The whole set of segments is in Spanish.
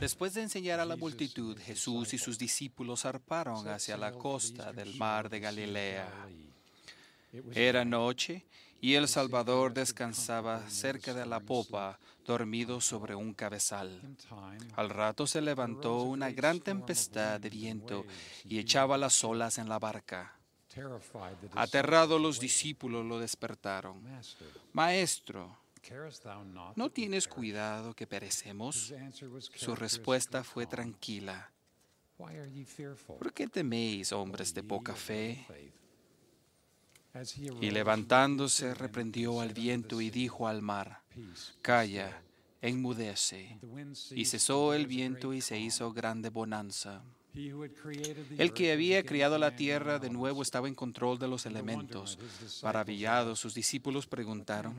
Después de enseñar a la multitud, Jesús y sus discípulos zarparon hacia la costa del mar de Galilea. Era noche y el Salvador descansaba cerca de la popa, dormido sobre un cabezal. Al rato se levantó una gran tempestad de viento y echaba las olas en la barca. Aterrados los discípulos lo despertaron. Maestro, ¿No tienes cuidado que perecemos? Su respuesta fue tranquila. ¿Por qué teméis, hombres de poca fe? Y levantándose reprendió al viento y dijo al mar, Calla, enmudece. Y cesó el viento y se hizo grande bonanza. El que había creado la tierra de nuevo estaba en control de los elementos. Maravillados, sus discípulos preguntaron,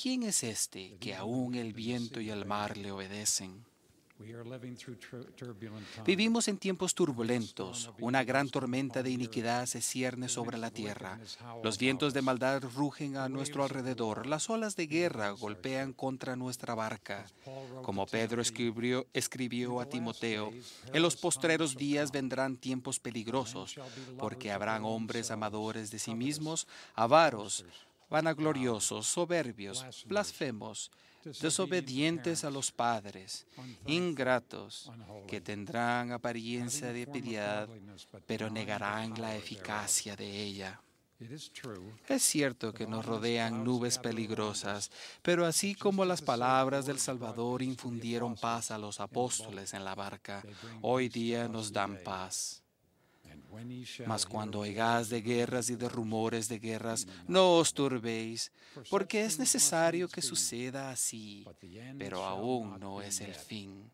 ¿quién es este que aún el viento y el mar le obedecen? Vivimos en tiempos turbulentos. Una gran tormenta de iniquidad se cierne sobre la tierra. Los vientos de maldad rugen a nuestro alrededor. Las olas de guerra golpean contra nuestra barca. Como Pedro escribió, escribió a Timoteo, en los postreros días vendrán tiempos peligrosos, porque habrán hombres amadores de sí mismos, avaros, vanagloriosos, soberbios, blasfemos desobedientes a los padres, ingratos, que tendrán apariencia de piedad, pero negarán la eficacia de ella. Es cierto que nos rodean nubes peligrosas, pero así como las palabras del Salvador infundieron paz a los apóstoles en la barca, hoy día nos dan paz. Mas cuando oigáis de guerras y de rumores de guerras, no os turbéis, pues porque es necesario que suceda así, pero aún no es el fin.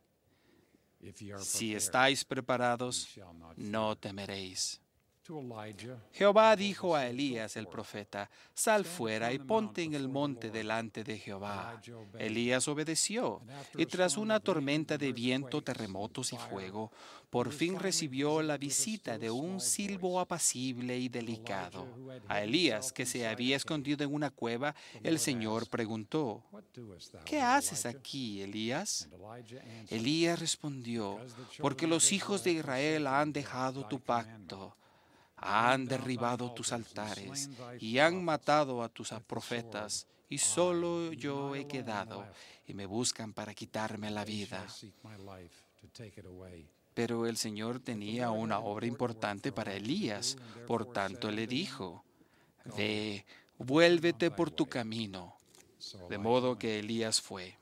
Si estáis preparados, no temeréis. Jehová dijo a Elías el profeta, Sal fuera y ponte en el monte delante de Jehová. Elías obedeció, y tras una tormenta de viento, terremotos y fuego, por fin recibió la visita de un silbo apacible y delicado. A Elías, que se había escondido en una cueva, el Señor preguntó, ¿Qué haces aquí, Elías? Elías respondió, porque los hijos de Israel han dejado tu pacto han derribado tus altares y han matado a tus profetas, y solo yo he quedado, y me buscan para quitarme la vida. Pero el Señor tenía una obra importante para Elías, por tanto le dijo, ve, vuélvete por tu camino. De modo que Elías fue.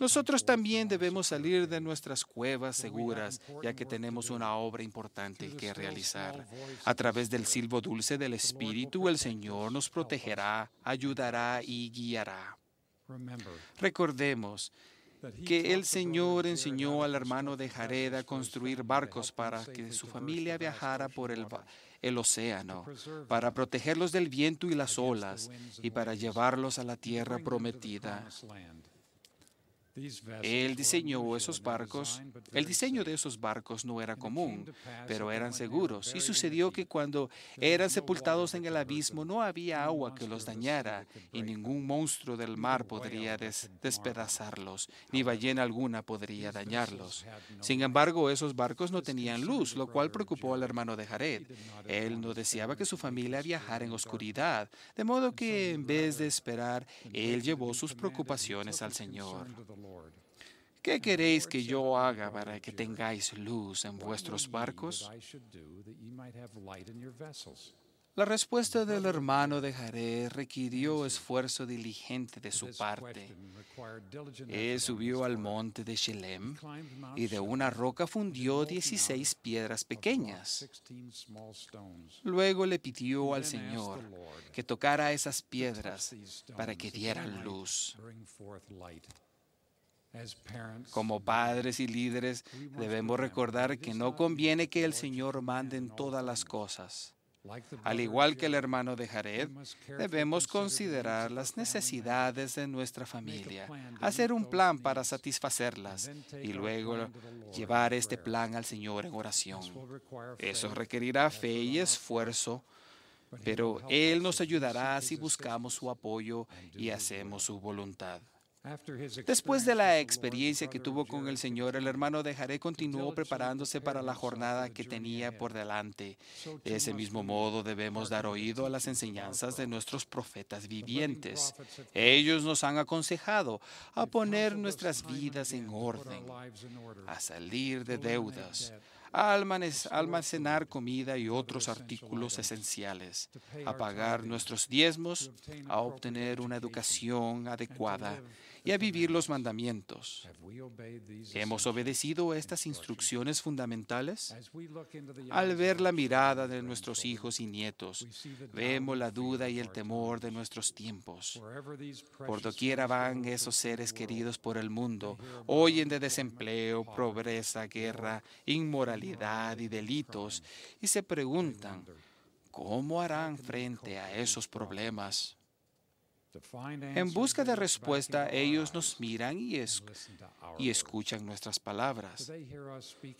Nosotros también debemos salir de nuestras cuevas seguras, ya que tenemos una obra importante que realizar. A través del silbo dulce del Espíritu, el Señor nos protegerá, ayudará y guiará. Recordemos que el Señor enseñó al hermano de Jared a construir barcos para que su familia viajara por el, el océano, para protegerlos del viento y las olas, y para llevarlos a la tierra prometida. Él diseñó esos barcos. El diseño de esos barcos no era común, pero eran seguros. Y sucedió que cuando eran sepultados en el abismo no había agua que los dañara y ningún monstruo del mar podría despedazarlos, ni ballena alguna podría dañarlos. Sin embargo, esos barcos no tenían luz, lo cual preocupó al hermano de Jared. Él no deseaba que su familia viajara en oscuridad, de modo que en vez de esperar, él llevó sus preocupaciones al Señor. ¿Qué queréis que yo haga para que tengáis luz en vuestros barcos? La respuesta del hermano de Jared requirió esfuerzo diligente de su parte. Él subió al monte de Shelem y de una roca fundió 16 piedras pequeñas. Luego le pidió al Señor que tocara esas piedras para que dieran luz. Como padres y líderes debemos recordar que no conviene que el Señor mande en todas las cosas. Al igual que el hermano de Jared, debemos considerar las necesidades de nuestra familia, hacer un plan para satisfacerlas y luego llevar este plan al Señor en oración. Eso requerirá fe y esfuerzo, pero Él nos ayudará si buscamos su apoyo y hacemos su voluntad. Después de la experiencia que tuvo con el Señor, el hermano de continuó preparándose para la jornada que tenía por delante. De ese mismo modo debemos dar oído a las enseñanzas de nuestros profetas vivientes. Ellos nos han aconsejado a poner nuestras vidas en orden, a salir de deudas, a almacenar comida y otros artículos esenciales, a pagar nuestros diezmos, a obtener una educación adecuada y a vivir los mandamientos. ¿Hemos obedecido estas instrucciones fundamentales? Al ver la mirada de nuestros hijos y nietos, vemos la duda y el temor de nuestros tiempos. Por doquiera van esos seres queridos por el mundo, oyen de desempleo, pobreza, guerra, inmoralidad y delitos, y se preguntan, ¿cómo harán frente a esos problemas? En busca de respuesta, ellos nos miran y, escuchan nuestras palabras.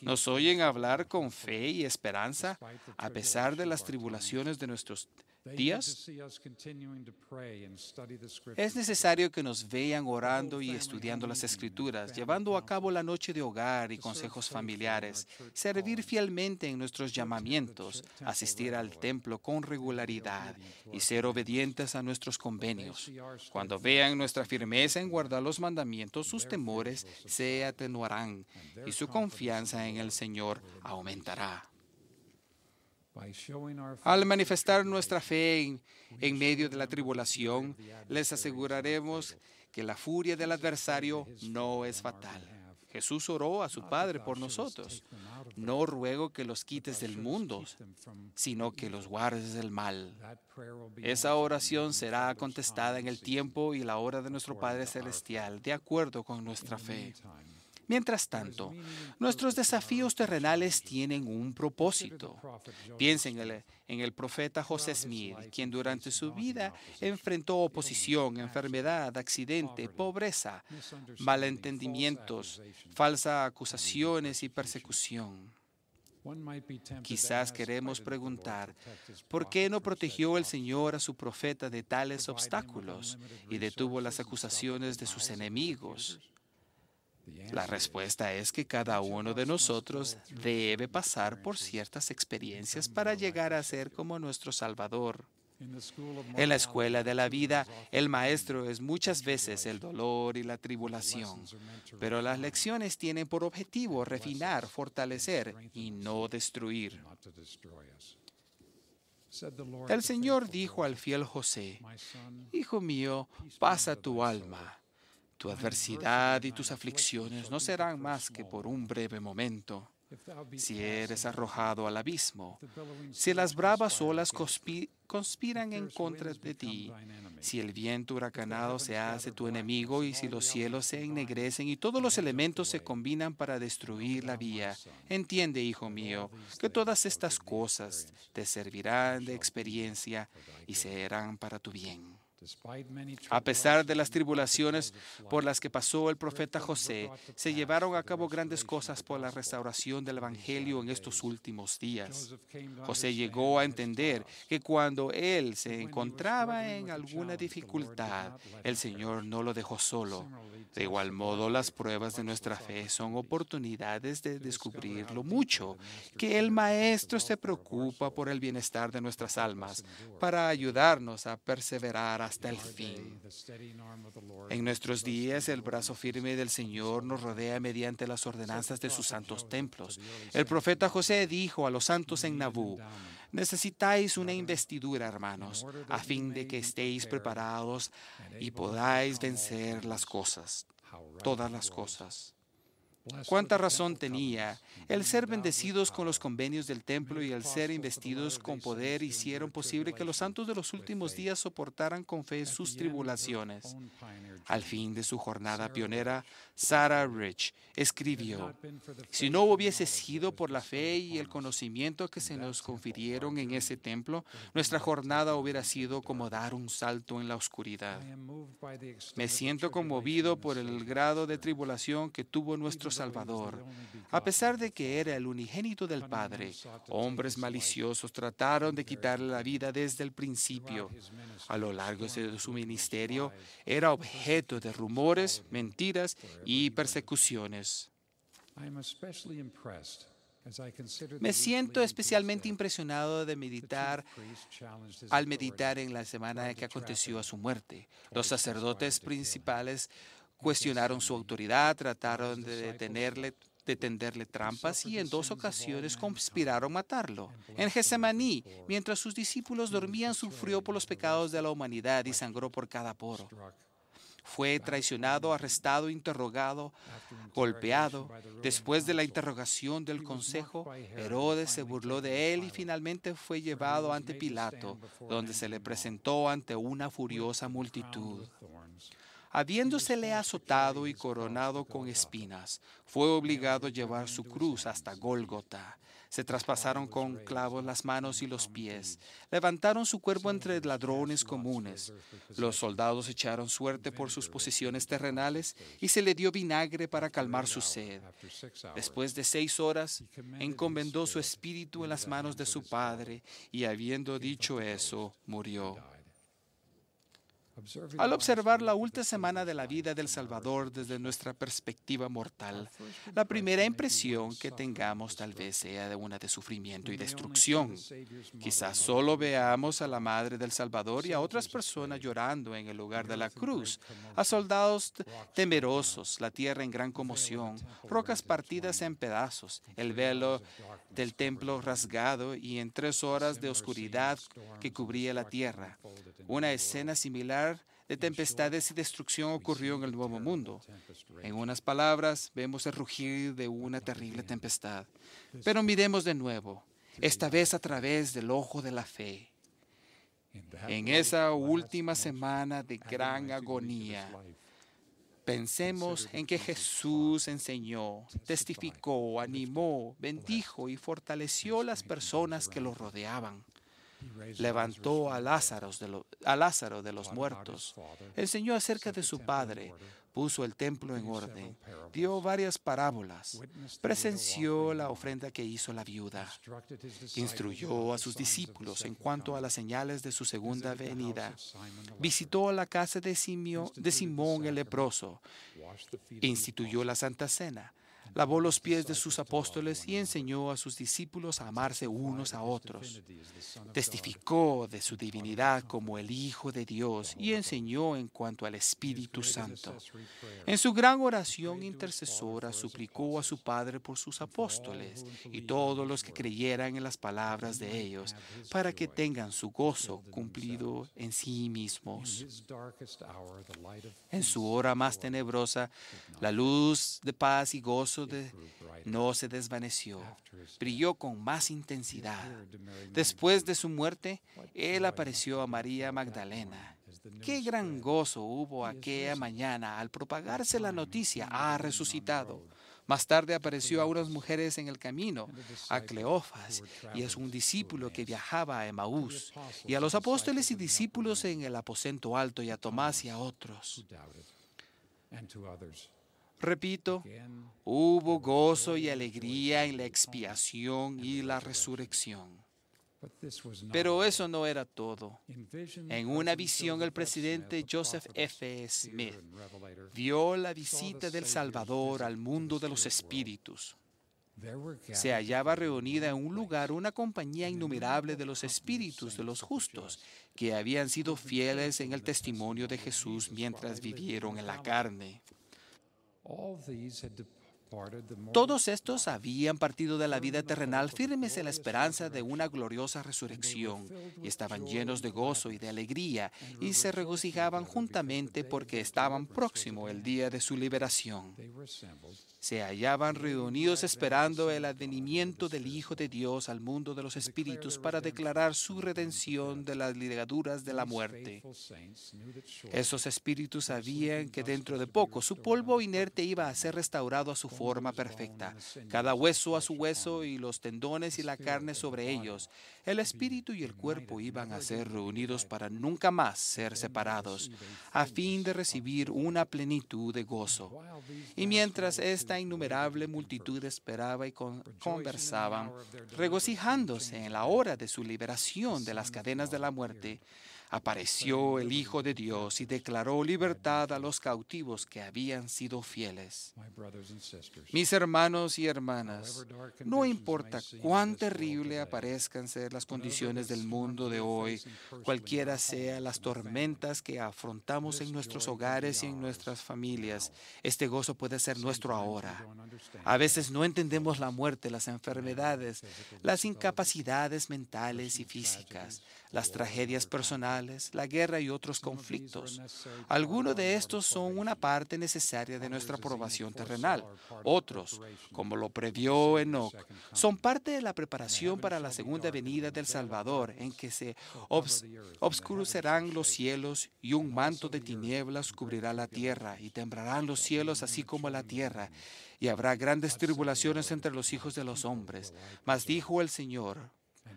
Nos oyen hablar con fe y esperanza a pesar de las tribulaciones de nuestros días, es necesario que nos vean orando y estudiando las escrituras, llevando a cabo la noche de hogar y consejos familiares, servir fielmente en nuestros llamamientos, asistir al templo con regularidad y ser obedientes a nuestros convenios. Cuando vean nuestra firmeza en guardar los mandamientos, sus temores se atenuarán y su confianza en el Señor aumentará. Al manifestar nuestra fe en, medio de la tribulación, les aseguraremos que la furia del adversario no es fatal. Jesús oró a su Padre por nosotros. No ruego que los quites del mundo, sino que los guardes del mal. Esa oración será contestada en el tiempo y la hora de nuestro Padre Celestial, de acuerdo con nuestra fe. Mientras tanto, nuestros desafíos terrenales tienen un propósito. Piensen en el, profeta José Smith, quien durante su vida enfrentó oposición, enfermedad, accidente, pobreza, malentendimientos, falsas acusaciones y persecución. Quizás queremos preguntar, ¿por qué no protegió el Señor a su profeta de tales obstáculos y detuvo las acusaciones de sus enemigos? La respuesta es que cada uno de nosotros debe pasar por ciertas experiencias para llegar a ser como nuestro Salvador. En la escuela de la vida, el maestro es muchas veces el dolor y la tribulación, pero las lecciones tienen por objetivo refinar, fortalecer y no destruir. El Señor dijo al fiel José, Hijo mío, pasa tu alma. Tu adversidad y tus aflicciones no serán más que por un breve momento. Si eres arrojado al abismo, si las bravas olas conspiran en contra de ti, si el viento huracanado se hace tu enemigo y si los cielos se ennegrecen y todos los elementos se combinan para destruir la vía, entiende, hijo mío, que todas estas cosas te servirán de experiencia y serán para tu bien. A pesar de las tribulaciones por las que pasó el profeta José, se llevaron a cabo grandes cosas por la restauración del Evangelio en estos últimos días. José llegó a entender que cuando él se encontraba en alguna dificultad, el Señor no lo dejó solo. De igual modo, las pruebas de nuestra fe son oportunidades de descubrir lo mucho que el Maestro se preocupa por el bienestar de nuestras almas para ayudarnos a perseverar hasta el fin. En nuestros días el brazo firme del Señor nos rodea mediante las ordenanzas de sus santos templos. El profeta José dijo a los santos en Nabú, necesitáis una investidura, hermanos, a fin de que estéis preparados y podáis vencer las cosas, todas las cosas. Pues, Cuánta razón tenía. El ser bendecidos con los convenios del templo y el ser investidos con poder hicieron posible que los santos de los últimos días soportaran con fe sus tribulaciones. Al fin de su jornada pionera, Sarah Rich escribió, si no hubiese sido por la fe y el conocimiento que se nos confirieron en ese templo, nuestra jornada hubiera sido como dar un salto en la oscuridad. Me siento conmovido por el grado de tribulación que tuvo nuestro Salvador. A pesar de que era el unigénito del Padre, hombres maliciosos trataron de quitarle la vida desde el principio. A lo largo de su ministerio, era objeto de rumores, mentiras y persecuciones. Me siento especialmente impresionado de meditar al meditar en la semana que aconteció a su muerte. Los sacerdotes principales Cuestionaron su autoridad, trataron de detenerle, tenderle trampas y en dos ocasiones conspiraron matarlo. En Getsemaní, mientras sus discípulos dormían, sufrió por los pecados de la humanidad y sangró por cada poro. Fue traicionado, arrestado, interrogado, golpeado. Después de la interrogación del consejo, Herodes se burló de él y finalmente fue llevado ante Pilato, donde se le presentó ante una furiosa multitud habiéndosele azotado y coronado con espinas, fue obligado a llevar su cruz hasta Gólgota. Se traspasaron con clavos las manos y los pies. Levantaron su cuerpo entre ladrones comunes. Los soldados echaron suerte por sus posiciones terrenales y se le dio vinagre para calmar su sed. Después de seis horas, encomendó su espíritu en las manos de su padre y habiendo dicho eso, murió. Al observar la última semana de la vida del Salvador desde nuestra perspectiva mortal, la primera impresión que tengamos tal vez sea de una de sufrimiento y destrucción. Quizás solo veamos a la Madre del Salvador y a otras personas llorando en el lugar de la cruz, a soldados temerosos, la tierra en gran conmoción, rocas partidas en pedazos, el velo del templo rasgado y en tres horas de oscuridad que cubría la tierra. Una escena similar de tempestades y destrucción ocurrió en el Nuevo Mundo. En unas palabras, vemos el rugir de una terrible tempestad. Pero miremos de nuevo, esta vez a través del ojo de la fe. En esa última semana de gran agonía, pensemos en que Jesús enseñó, testificó, animó, bendijo y fortaleció las personas que lo rodeaban levantó a Lázaro, de los muertos, enseñó acerca de su padre, puso el templo en orden, dio varias parábolas, presenció la ofrenda que hizo la viuda, instruyó a sus discípulos en cuanto a las señales de su segunda venida, visitó la casa de, de Simón el leproso, instituyó la Santa Cena, lavó los pies de sus apóstoles y enseñó a sus discípulos a amarse unos a otros. Testificó de su divinidad como el Hijo de Dios y enseñó en cuanto al Espíritu Santo. En su gran oración intercesora suplicó a su Padre por sus apóstoles y todos los que creyeran en las palabras de ellos, para que tengan su gozo cumplido en sí mismos. En su hora más tenebrosa, la luz de paz y gozo no se desvaneció, brilló con más intensidad. Después de su muerte, Él apareció a María Magdalena. Qué gran gozo hubo aquella mañana al propagarse la noticia, ha resucitado. Más tarde apareció a unas mujeres en el camino, a Cleofas y a un discípulo que viajaba a Emaús, y a los apóstoles y discípulos en el aposento alto, y a Tomás y a otros. Repito, hubo gozo y alegría en la expiación y la resurrección. Pero eso no era todo. En una visión, el presidente Joseph F. Smith vio la visita del Salvador al mundo de los espíritus. Se hallaba reunida en un lugar una compañía innumerable de los espíritus de los justos que habían sido fieles en el testimonio de Jesús mientras vivieron en la carne. All these had to. Todos estos habían partido de la vida terrenal firmes en la esperanza de una gloriosa resurrección, y estaban llenos de gozo y de alegría, y se regocijaban juntamente porque estaban próximo el día de su liberación. Se hallaban reunidos esperando el advenimiento del Hijo de Dios al mundo de los espíritus para declarar su redención de las ligaduras de la muerte. Esos espíritus sabían que dentro de poco su polvo inerte iba a ser restaurado a su forma perfecta, cada hueso a su hueso y los tendones y la carne sobre ellos. El espíritu y el cuerpo iban a ser reunidos para nunca más ser separados, a fin de recibir una plenitud de gozo. Y mientras esta innumerable multitud esperaba y conversaba, conversaban, regocijándose en la hora de su liberación de las cadenas de la muerte, apareció el Hijo de Dios y declaró libertad a los cautivos que habían sido fieles. Mis hermanos y hermanas, no importa cuán terrible aparezcan ser las condiciones del mundo de hoy, cualquiera sea las tormentas que afrontamos en nuestros hogares y en nuestras familias, este gozo puede ser nuestro ahora. A veces no entendemos la muerte, las enfermedades, las incapacidades mentales y físicas, las tragedias personales, la guerra y otros conflictos. Algunos de estos son una parte necesaria de nuestra aprobación terrenal. Otros, como lo previó Enoch, son parte de la preparación para la segunda venida del Salvador, en que se los cielos y un manto de tinieblas cubrirá la tierra y temblarán los cielos así como la tierra y habrá grandes tribulaciones entre los hijos de los hombres. Mas dijo el Señor,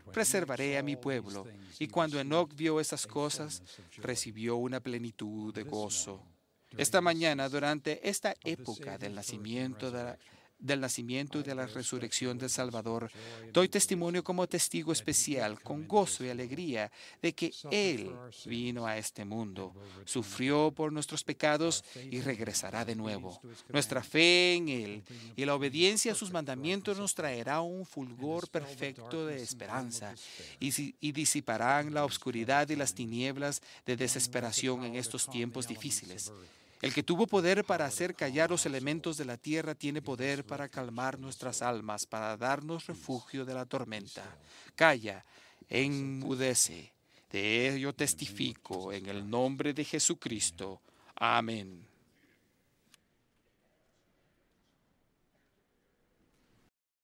pues, preservaré a mi pueblo. Y cuando Enoch vio esas cosas, recibió una plenitud de gozo. Esta mañana, durante esta época del nacimiento de la del nacimiento y de la resurrección del Salvador. Doy testimonio como testigo especial, con gozo y alegría, de que Él vino a este mundo, sufrió por nuestros pecados y regresará de nuevo. Nuestra fe en Él y la obediencia a sus mandamientos nos traerá un fulgor perfecto de esperanza y, disiparán la oscuridad y las tinieblas de desesperación en estos tiempos difíciles. El que tuvo poder para hacer callar los elementos de la tierra tiene poder para calmar nuestras almas, para darnos refugio de la tormenta. Calla, enmudece. De ello testifico en el nombre de Jesucristo. Amén.